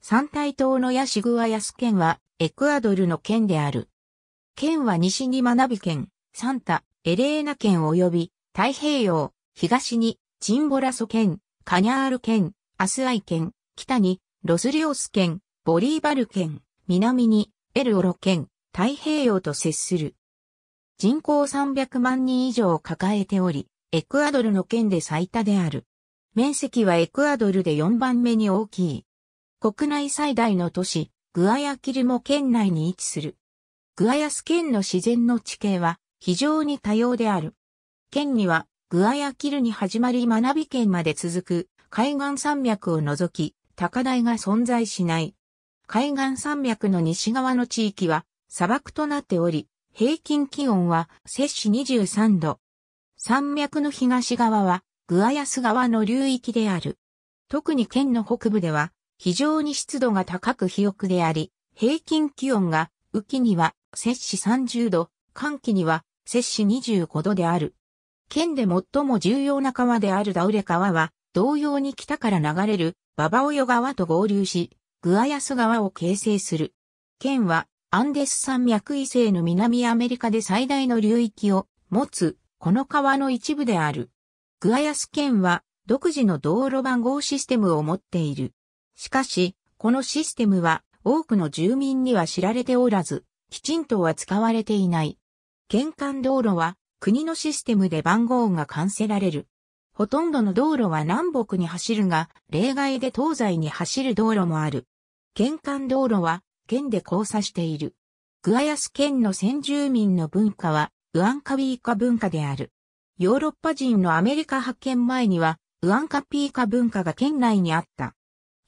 三体島のヤシグアヤス県は、エクアドルの県である。県は西にマナビ県、サンタ、エレーナ県及び、太平洋、東に、チンボラソ県、カニャール県、アスアイ県、北に、ロスリオス県、ボリーバル県、南に、エルオロ県、太平洋と接する。人口300万人以上を抱えており、エクアドルの県で最多である。面積はエクアドルで4番目に大きい。国内最大の都市、グアヤキルも県内に位置する。グアヤス県の自然の地形は非常に多様である。県にはグアヤキルに始まり学び県まで続く海岸山脈を除き高台が存在しない。海岸山脈の西側の地域は砂漠となっており、平均気温は摂氏23度。山脈の東側はグアヤス川の流域である。特に県の北部では非常に湿度が高く肥沃であり、平均気温が、雨季には摂氏30度、寒季には摂氏25度である。県で最も重要な川であるダウレ川は、同様に北から流れるババオヨ川と合流し、グアヤス川を形成する。県は、アンデス山脈以西の南アメリカで最大の流域を持つ、この川の一部である。グアヤス県は、独自の道路番号システムを持っている。しかし、このシステムは多くの住民には知られておらず、きちんとは使われていない。玄関道路は国のシステムで番号が完成られる。ほとんどの道路は南北に走るが、例外で東西に走る道路もある。玄関道路は県で交差している。グアヤス県の先住民の文化はウアンカビーカ文化である。ヨーロッパ人のアメリカ発見前にはウアンカピーカ文化が県内にあった。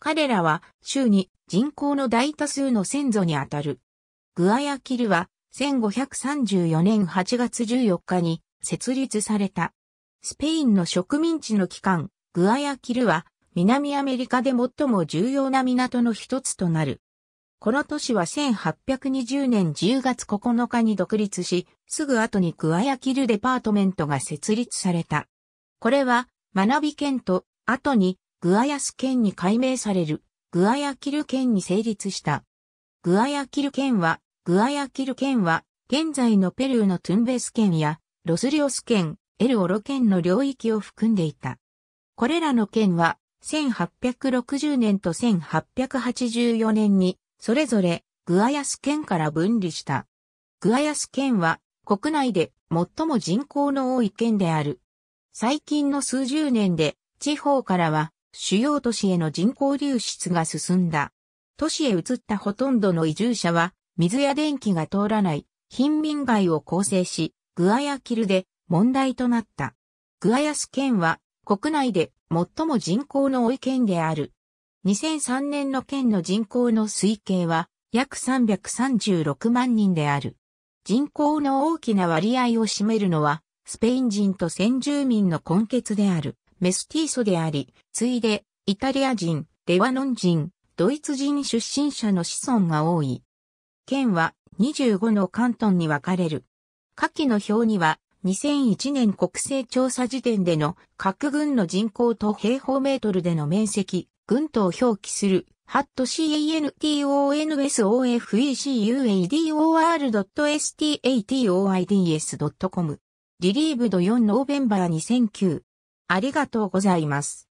彼らは州に人口の大多数の先祖にあたる。グアヤキルは1534年8月14日に設立された。スペインの植民地の機関、グアヤキルは南アメリカで最も重要な港の一つとなる。この都市は1820年10月9日に独立し、すぐ後にグアヤキルデパートメントが設立された。これは、学び県と、後にグアヤス県に改名される、グアヤキル県に成立した。グアヤキル県は、グアヤキル県は、現在のペルーのトゥンベス県や、ロスリオス県、エルオロ県の領域を含んでいた。これらの県は、1860年と1884年に、それぞれ、グアヤス県から分離した。グアヤス県は、国内で最も人口の多い県である。最近の数十年で、地方からは、主要都市への人口流出が進んだ。都市へ移ったほとんどの移住者は、水や電気が通らない、貧民街を構成し、グアヤキルで問題となった。グアヤス県は、国内で最も人口の多い県である。2003年の県の人口の推計は、約336万人である。人口の大きな割合を占めるのは、スペイン人と先住民の根血である。メスティーソであり、ついで、イタリア人、レワノン人、ドイツ人出身者の子孫が多い。県は25の関東に分かれる。下記の表には、2001年国勢調査時点での各軍の人口と平方メートルでの面積、軍都表記する、h a t CANTONSOFECUADOR.STATOIDS.com リリーブド4ノーベンバー2009ありがとうございます。